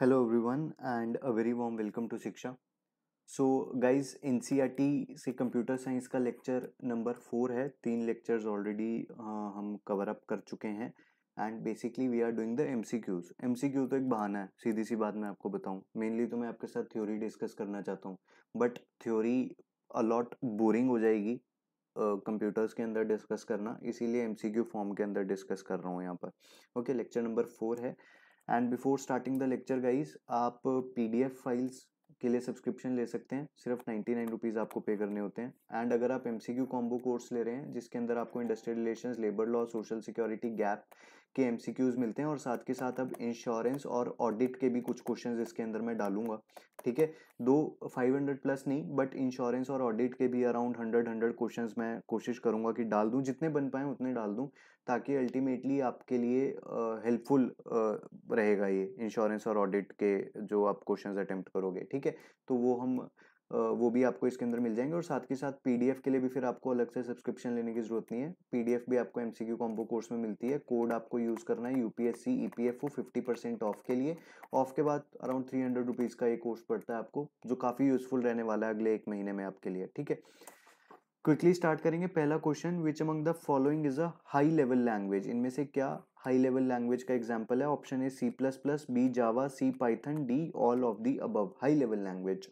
Hello everyone and uh very warm welcome to Shiksha so guys एन से computer science का lecture number four है तीन लेक्चर्स ऑलरेडी हम कवर अप कर चुके हैं and basically we are doing the M C Qs M C Q तो एक बहाना है सीधी सी बात मैं आपको बताऊं मेनली तो मैं आपके साथ थ्योरी डिस्कस करना चाहता हूं बट थ्योरी अलॉट बोरिंग हो जाएगी कंप्यूटर्स uh, के अंदर डिस्कस करना इसीलिए एम सी क्यू फॉर्म के अंदर डिस्कस कर रहा हूँ यहाँ पर ओके लेक्चर नंबर फोर है and before starting the lecture guys आप पी फाइल्स के लिए सब्सक्रिप्शन ले सकते हैं सिर्फ नाइन्टी नाइन रुपीज़ आपको पे करने होते हैं एंड अगर आप M C Q combo course ले रहे हैं जिसके अंदर आपको industrial relation labour law social security gap के एम मिलते हैं और साथ के साथ अब इंश्योरेंस और ऑडिट के भी कुछ क्वेश्चन इसके अंदर मैं डालूंगा ठीक है दो फाइव हंड्रेड प्लस नहीं बट इंश्योरेंस और ऑडिट के भी अराउंड हंड्रेड हंड्रेड क्वेश्चन मैं कोशिश करूंगा कि डाल दूँ जितने बन पाए उतने डाल दूँ ताकि अल्टीमेटली आपके लिए हेल्पफुल रहेगा ये इंश्योरेंस और ऑडिट के जो आप क्वेश्चन अटैम्प्ट करोगे ठीक है तो वो हम वो भी आपको इसके अंदर मिल जाएंगे और साथ के साथ पी के लिए भी फिर आपको अलग से सब्सक्रिप्शन लेने की जरूरत नहीं है पी भी आपको एम सी कोर्स में मिलती है कोड आपको यूज़ करना है यूपीएससी ईपीएफओ 50 परसेंट ऑफ के लिए ऑफ के बाद अराउंड थ्री हंड्रेड रुपीज़ का ये कोर्स पड़ता है आपको जो काफ़ी यूज़फुल रहने वाला है अगले एक महीने में आपके लिए ठीक है क्विकली स्टार्ट करेंगे पहला question which among the following is a high level language इनमें से क्या हाई लेवल लैंग्वेज का एग्जाम्पल है option A C plus plus B Java C Python D all of the above high level language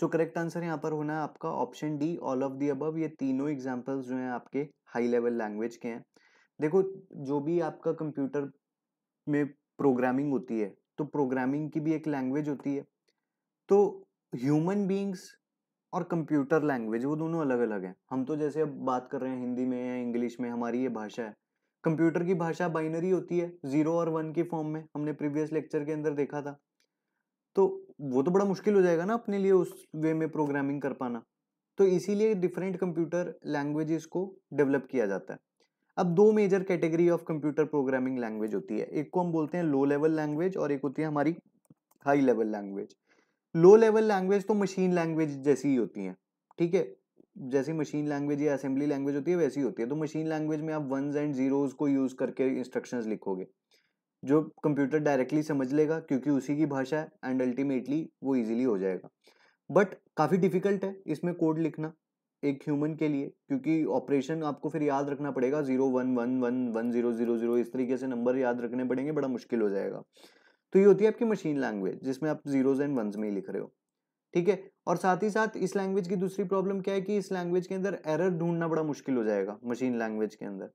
so correct answer यहाँ पर होना है आपका option D all of the above ये तीनों एग्जाम्पल्स जो हैं आपके हाई लेवल लैंग्वेज के हैं देखो जो भी आपका कंप्यूटर में प्रोग्रामिंग होती है तो प्रोग्रामिंग की भी एक लैंग्वेज होती है तो ह्यूमन बींग्स और कंप्यूटर लैंग्वेज वो दोनों अलग अलग हैं हम तो जैसे अब बात कर रहे हैं हिंदी में या इंग्लिश में हमारी ये भाषा है कंप्यूटर की भाषा बाइनरी होती है जीरो और वन की फॉर्म में हमने प्रीवियस लेक्चर के अंदर देखा था तो वो तो बड़ा मुश्किल हो जाएगा ना अपने लिए उस वे में प्रोग्रामिंग कर पाना तो इसीलिए डिफरेंट कंप्यूटर लैंग्वेजेस को डेवलप किया जाता है अब दो major category of computer programming language होती है एक को हम बोलते हैं लो लेवल लैंग्वेज और एक होती है हमारी high level language low level language तो मशीन लैंग्वेज जैसी ही होती हैं ठीक है जैसी मशीन लैंग्वेज या असेंबली लैंग्वेज होती है वैसी होती है तो मशीन लैंग्वेज में आप वंस एंड जीरोज को यूज़ करके इंस्ट्रक्शंस लिखोगे जो कंप्यूटर डायरेक्टली समझ लेगा क्योंकि उसी की भाषा है एंड अल्टीमेटली वो इजीली हो जाएगा बट काफ़ी डिफिकल्ट है इसमें कोड लिखना एक ह्यूमन के लिए क्योंकि ऑपरेशन आपको फिर याद रखना पड़ेगा zero one one one one zero zero zero इस तरीके से नंबर याद रखने पड़ेंगे बड़ा मुश्किल हो जाएगा तो ये होती है आपकी मशीन लैंग्वेज जिसमें आप जीरोज एंड वन में ही लिख रहे हो ठीक है और साथ ही साथ इस लैंग्वेज की दूसरी प्रॉब्लम क्या है कि इस लैंग्वेज के अंदर एरर ढूंढना बड़ा मुश्किल हो जाएगा मशीन लैंग्वेज के अंदर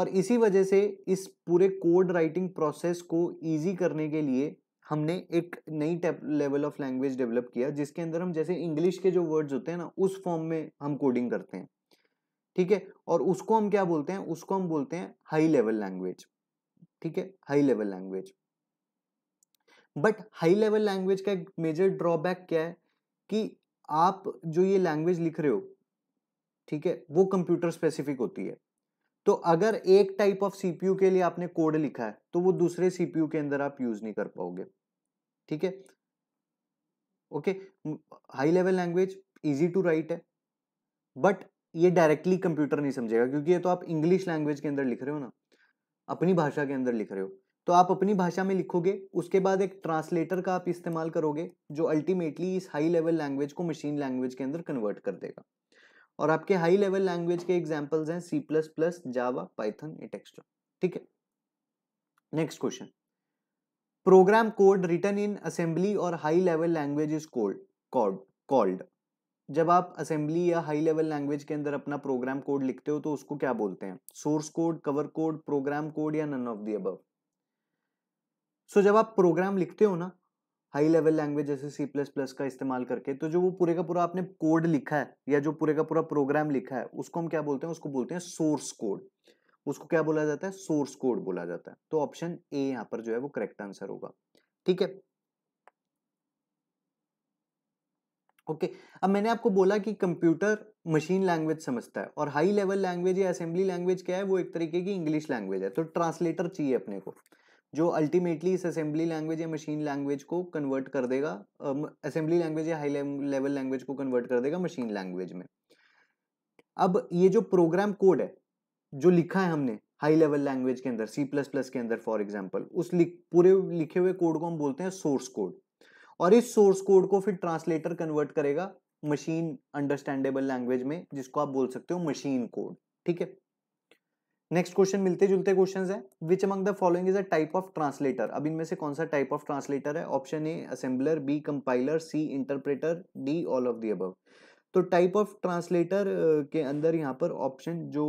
और इसी वजह से इस पूरे कोड राइटिंग प्रोसेस को ईजी करने के लिए हमने एक नई लेवल ऑफ लैंग्वेज डेवलप किया जिसके अंदर हम जैसे इंग्लिश के जो वर्ड्स होते हैं ना उस फॉर्म में हम कोडिंग करते हैं ठीक है और उसको हम क्या बोलते हैं उसको हम बोलते हैं हाई लेवल लैंग्वेज ठीक है high level language but high level language का एक मेजर ड्रॉबैक क्या है कि आप जो ये लैंग्वेज लिख रहे हो ठीक है वो कंप्यूटर स्पेसिफिक होती है तो अगर एक टाइप ऑफ सीपीयू के लिए आपने कोड लिखा है तो वो दूसरे सीपीयू के अंदर आप यूज नहीं कर पाओगे ठीक है okay high level language easy to write है बट ये डायरेक्टली कंप्यूटर नहीं समझेगा क्योंकि ये तो आप इंग्लिश लैंग्वेज के अंदर लिख रहे हो ना अपनी भाषा के अंदर लिख रहे हो तो आप अपनी भाषा में लिखोगे उसके बाद एक ट्रांसलेटर का आप इस्तेमाल करोगे जो अल्टीमेटली इस हाई लेवल लैंग्वेज को मशीन लैंग्वेज के अंदर कन्वर्ट कर देगा और आपके हाई लेवल लैंग्वेज के एग्जाम्पल्स हैं C plus plus Java Python etcetera ठीक है next question program code written in assembly और high level language is called called called जब आप असेंबली या हाई लेवल लैंग्वेज के अंदर अपना प्रोग्राम कोड लिखते हो तो उसको क्या बोलते हैं source code cover code program code या none of the above so so, जब आप प्रोग्राम लिखते हो ना हाई लेवल लैंग्वेज जैसे सी प्लस प्लस का इस्तेमाल करके तो जो वो पूरे का पूरा आपने कोड लिखा है या जो पूरे का पूरा प्रोग्राम लिखा है उसको हम क्या बोलते हैं उसको बोलते हैं सोर्स कोड उसको क्या बोला जाता है सोर्स कोड बोला जाता है तो ऑप्शन ए यहाँ पर जो है वो करेक्ट आंसर होगा ठीक है ओके okay. अब मैंने आपको बोला कि कंप्यूटर मशीन लैंग्वेज समझता है और हाई लेवल लैंग्वेज या असेंबली लैंग्वेज क्या है वो एक तरीके की इंग्लिश लैंग्वेज है तो ट्रांसलेटर चाहिए अपने को जो अल्टीमेटली इस असेंबली लैंग्वेज या मशीन लैंग्वेज को कन्वर्ट कर देगा असेंबली लैंग्वेज या हाई लेवल लैंग्वेज को कन्वर्ट कर देगा मशीन लैंग्वेज में अब ये जो प्रोग्राम कोड है जो लिखा है हमने हाई लेवल लैंग्वेज के अंदर सी प्लस प्लस के अंदर फॉर एग्जाम्पल उस लिख, पूरे लिखे हुए कोड को हम बोलते हैं सोर्स कोड और इस सोर्स कोड को फिर ट्रांसलेटर कन्वर्ट करेगा मशीन अंडरस्टैंडेबल लैंग्वेज में जिसको आप बोल सकते हो मशीन कोड ठीक है नेक्स्ट क्वेश्चन मिलते जुलते क्वेश्चन है which among the following is a type of translator अब इनमें से कौन सा टाइप ऑफ ट्रांसलेटर है option A assembler B compiler C interpreter D all of the above तो टाइप ऑफ ट्रांसलेटर के अंदर यहाँ पर ऑप्शन जो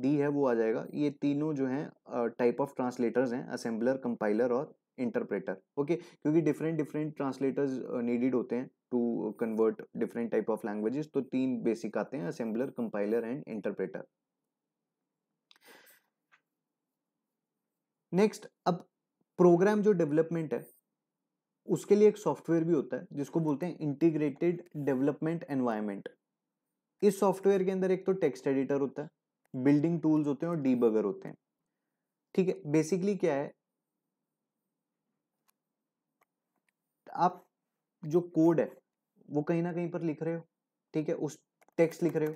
डी है वो आ जाएगा ये तीनों जो हैं टाइप ऑफ ट्रांसलेटर्स हैं असेंबलर कंपाइलर और इंटरप्रेटर ओके क्योंकि डिफरेंट डिफरेंट ट्रांसलेटर्स नीडिड होते हैं to convert different type of languages तो तीन बेसिक आते हैं assembler compiler and interpreter next अब प्रोग्राम जो डेवलपमेंट है उसके लिए एक सॉफ्टवेयर भी होता है जिसको बोलते हैं इंटीग्रेटेड डेवलपमेंट एनवायरमेंट इस सॉफ्टवेयर के अंदर एक तो टेक्स्ट एडिटर होता है बिल्डिंग टूल्स होते हैं और डीबगर होते हैं ठीक है बेसिकली क्या है आप जो कोड है वो कहीं ना कहीं पर लिख रहे हो ठीक है उस टेक्स्ट लिख रहे हो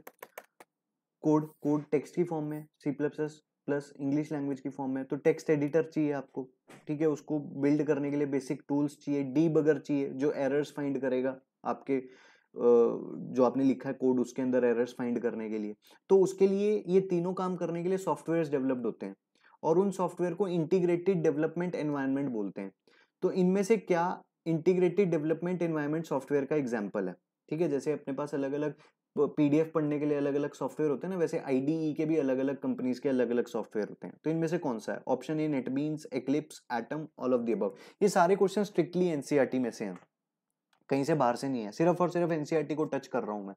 कोड कोड टेक्स्ट की फॉर्म में C plus plus English language की फॉर्म में तो टेक्स्ट एडिटर चाहिए आपको ठीक है उसको बिल्ड करने के लिए बेसिक टूल्स चाहिए डी बगर चाहिए जो एरर्स फाइंड करेगा आपके जो आपने लिखा है कोड उसके अंदर एरर्स फाइंड करने के लिए तो उसके लिए ये तीनों काम करने के लिए सॉफ्टवेयर डेवलप्ड होते हैं और उन सॉफ्टवेयर को इंटीग्रेटेड डेवलपमेंट एनवायरनमेंट बोलते हैं तो इनमें से क्या इंटीग्रेटेड डेवलपमेंट एनवायरनमेंट सॉफ्टवेयर का एग्जाम्पल है ठीक है जैसे अपने पास अलग अलग पीडीएफ पढ़ने के लिए अलग अलग सॉफ्टवेयर होते हैं ना वैसे आईडीई के भी अलग अलग कंपनीज के अलग अलग सॉफ्टवेयर होते हैं तो इनमें से कौन सा है option A NetBean Eclipse Atom all of the अब ये सारे क्वेश्चन स्ट्रिक्टली एनसीईआरटी में से हैं कहीं से बाहर से नहीं है सिर्फ और सिर्फ एनसीईआरटी को टच कर रहा हूँ मैं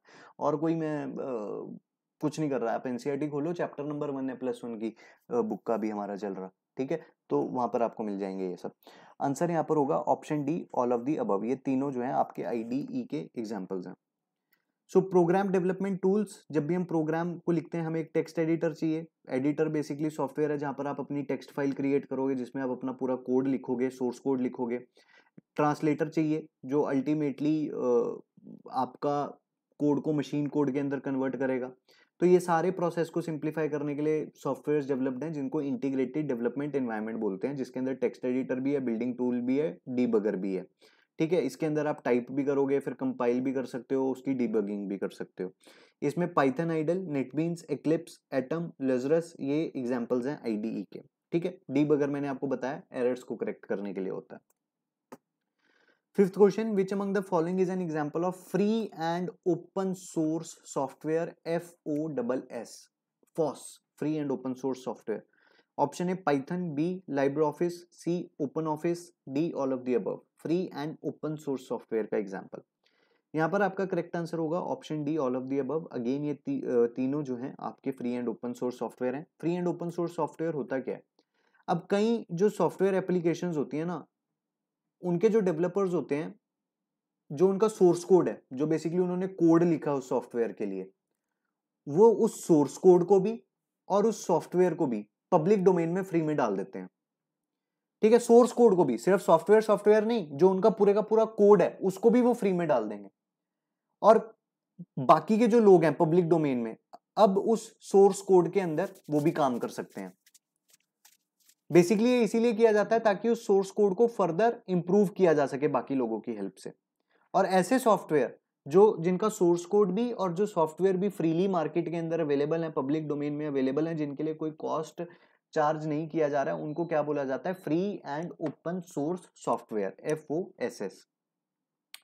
और कोई मैं आ, कुछ नहीं कर रहा आप एनसीईआरटी खोलो चैप्टर नंबर वन है प्लस वन की बुक का भी हमारा चल रहा ठीक है तो वहां पर आपको मिल जाएंगे ये सब आंसर यहाँ पर होगा option D all of the above ये तीनों जो है आपके आई ई के एग्जाम्पल्स हैं सो प्रोग्राम डेवलपमेंट टूल्स जब भी हम प्रोग्राम को लिखते हैं हमें एक टेक्स्ट एडिटर चाहिए एडिटर बेसिकली सॉफ्टवेयर है जहाँ पर आप अपनी टेक्स्ट फाइल क्रिएट करोगे जिसमें आप अपना पूरा कोड लिखोगे सोर्स कोड लिखोगे ट्रांसलेटर चाहिए जो अल्टीमेटली आपका कोड को मशीन कोड के अंदर कन्वर्ट करेगा तो ये सारे प्रोसेस को सिंप्लीफाई करने के लिए सॉफ्टवेयर डेवलप्ड हैं जिनको इंटीग्रेटेड डेवलपमेंट एनवायरमेंट बोलते हैं जिसके अंदर टेक्स्ट एडिटर भी है बिल्डिंग टूल भी है डीबगर भी है ठीक है इसके अंदर आप टाइप भी करोगे फिर कंपाइल भी कर सकते हो उसकी डिबगिंग भी कर सकते हो इसमें Python IDLE NetBeans Eclipse Atom Lazarus ये एग्जाम्पल्स हैं आई e के ठीक है डीबगर मैंने आपको बताया एरर्स को करेक्ट करने के लिए होता है fifth question which among the following is an example of free and open source software F O double S FOSS free and open source software option A Python B Libre Office C Open Office D all of the above free and open source software का example यहाँ पर आपका correct answer होगा option D all of the above again ये ती, तीनों जो हैं आपके free and open source software है free and open source software होता क्या है अब कई जो सॉफ्टवेयर एप्लीकेशंस होती है ना उनके जो डेवलपर्स होते हैं जो उनका सोर्स कोड है जो बेसिकली उन्होंने कोड लिखा उस सॉफ्टवेयर के लिए वो उस सोर्स कोड को भी और उस सॉफ्टवेयर को भी पब्लिक डोमेन में फ्री में डाल देते हैं ठीक है सोर्स कोड को भी सिर्फ सॉफ्टवेयर सॉफ्टवेयर नहीं जो उनका पूरे का पूरा कोड है उसको भी वो फ्री में डाल देंगे और बाकी के जो लोग हैं पब्लिक डोमेन में अब उस सोर्स कोड के अंदर वो भी काम कर सकते हैं बेसिकली ये इसीलिए किया जाता है ताकि उस सोर्स कोड को फर्दर इम्प्रूव किया जा सके बाकी लोगों की हेल्प से और ऐसे सॉफ्टवेयर जो जिनका सोर्स कोड भी और जो सॉफ्टवेयर भी फ्रीली मार्केट के अंदर अवेलेबल है पब्लिक डोमेन में अवेलेबल है जिनके लिए कोई कॉस्ट चार्ज नहीं किया जा रहा है उनको क्या बोला जाता है free and open source software F O S S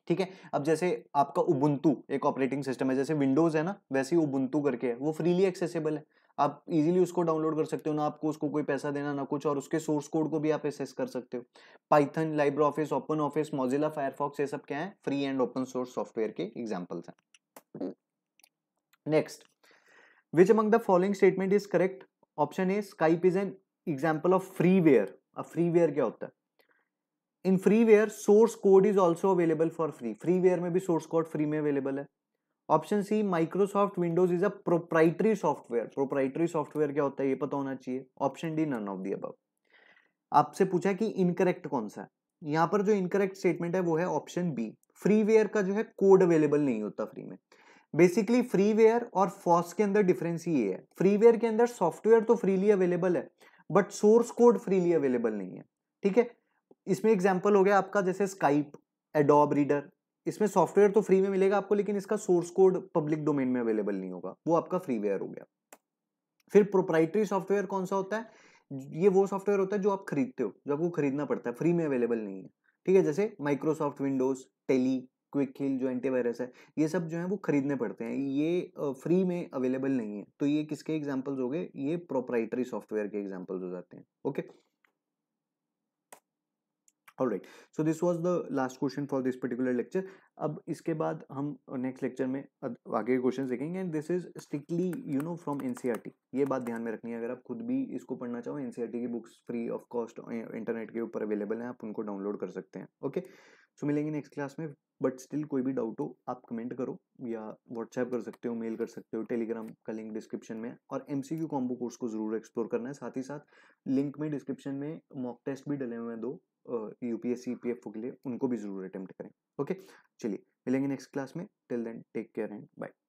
ठीक है अब जैसे आपका उबंतु एक ऑपरेटिंग सिस्टम है जैसे विंडोज है ना वैसे ही उबुंतू करके है वो फ्रीली एक्सेसिबल है आप इजीली उसको डाउनलोड कर सकते हो ना आपको उसको कोई पैसा देना ना कुछ और उसके सोर्स कोड को भी आप एसेस कर सकते हो Python Libre Office Open Office Mozilla Firefox ये सब क्या है free and open source software के एग्जाम्पल्स हैं next which among the following statement is correct option A Skype is an example of freeware अब फ्रीवेयर क्या होता है in freeware source code is also available for free freeware में भी source code free में available है option C Microsoft Windows is a proprietary software proprietary software क्या होता है ये पता होना चाहिए option D none of the अब आपसे पूछा कि इनकरेक्ट कौन सा है यहाँ पर जो इनकरेक्ट स्टेटमेंट है वो है ऑप्शन बी फ्रीवेयर का जो है कोड अवेलेबल नहीं होता फ्री में बेसिकली फ्रीवेयर और फॉस के अंदर डिफरेंस ये है फ्रीवेयर के अंदर सॉफ्टवेयर तो फ्रीली अवेलेबल है but source code freely available नहीं है ठीक है इसमें एग्जाम्पल हो गया आपका जैसे स्काइप एडोब रीडर इसमें सॉफ्टवेयर तो फ्री में मिलेगा आपको लेकिन इसका सोर्स कोड पब्लिक डोमेन में अवेलेबल नहीं होगा वो आपका फ्रीवेयर हो गया फिर प्रोप्राइटरी सॉफ्टवेयर कौन सा होता है ये वो सॉफ्टवेयर होता है जो आप खरीदते हो जो आपको खरीदना पड़ता है फ्री में अवेलेबल नहीं है ठीक है जैसे माइक्रोसॉफ्ट विंडोज टेली क्विक हिल जो एंटीवायरस है ये सब जो है वो खरीदने पड़ते हैं ये फ्री में अवेलेबल नहीं है तो ये किसके एग्जाम्पल्स हो गए ये प्रोप्राइटरी सॉफ्टवेयर के एग्जाम्पल्स हो जाते हैं okay all right so this was the last question for this particular lecture अब इसके बाद हम नेक्स्ट लेक्चर में आगे क्वेश्चन देखेंगे and this is strictly you know from an ये बात ध्यान में रखनी है अगर आप खुद भी इसको पढ़ना चाहो एन e की books free of cost internet के ऊपर अवेलेबल हैं आप उनको डाउनलोड कर सकते हैं ओके okay? सो तो मिलेंगे नेक्स्ट क्लास में बट स्टिल कोई भी डाउट हो आप कमेंट करो या व्हाट्सएप कर सकते हो मेल कर सकते हो टेलीग्राम का लिंक डिस्क्रिप्शन में और M C Q combo course को ज़रूर एक्सप्लोर करना है साथ ही साथ लिंक में डिस्क्रिप्शन में मॉक टेस्ट भी डले हुए हैं दो U P S C P F के लिए उनको भी ज़रूर अटैम्प्ट करें ओके चलिए मिलेंगे नेक्स्ट क्लास में till then take care and bye